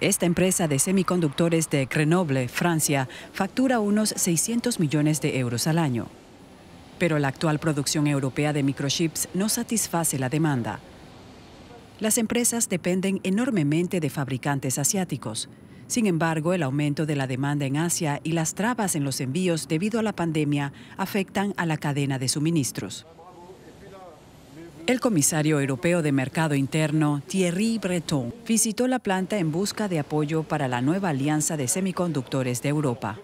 Esta empresa de semiconductores de Grenoble, Francia, factura unos 600 millones de euros al año. Pero la actual producción europea de microchips no satisface la demanda. Las empresas dependen enormemente de fabricantes asiáticos. Sin embargo, el aumento de la demanda en Asia y las trabas en los envíos debido a la pandemia afectan a la cadena de suministros. El comisario europeo de Mercado Interno, Thierry Breton, visitó la planta en busca de apoyo para la nueva alianza de semiconductores de Europa.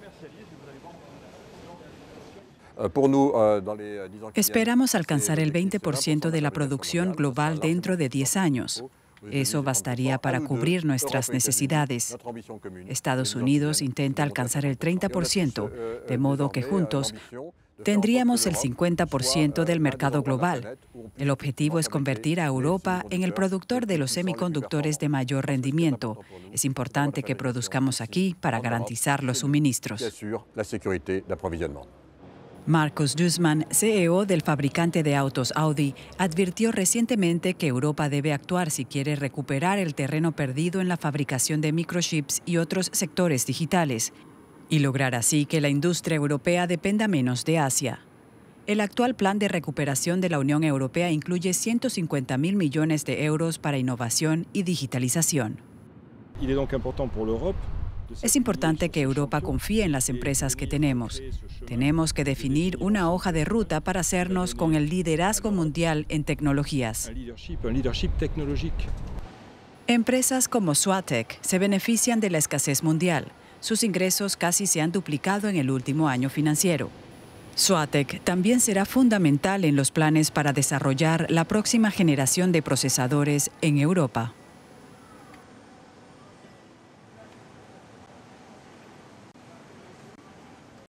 Eh, euh, euh, Esperamos alcanzar el 20% de la producción global dentro de 10 años. Eso bastaría para cubrir nuestras necesidades. Estados Unidos intenta alcanzar el 30%, euh, de modo que juntos tendríamos el 50% del mercado global. El objetivo es convertir a Europa en el productor de los semiconductores de mayor rendimiento. Es importante que produzcamos aquí para garantizar los suministros. Marcos Dussmann, CEO del fabricante de autos Audi, advirtió recientemente que Europa debe actuar si quiere recuperar el terreno perdido en la fabricación de microchips y otros sectores digitales y lograr así que la industria europea dependa menos de Asia. El actual plan de recuperación de la Unión Europea incluye 150 mil millones de euros para innovación y digitalización. Es importante que Europa confíe en las empresas que tenemos. Tenemos que definir una hoja de ruta para hacernos con el liderazgo mundial en tecnologías. Empresas como Suatec se benefician de la escasez mundial, sus ingresos casi se han duplicado en el último año financiero. Suatec también será fundamental en los planes para desarrollar la próxima generación de procesadores en Europa.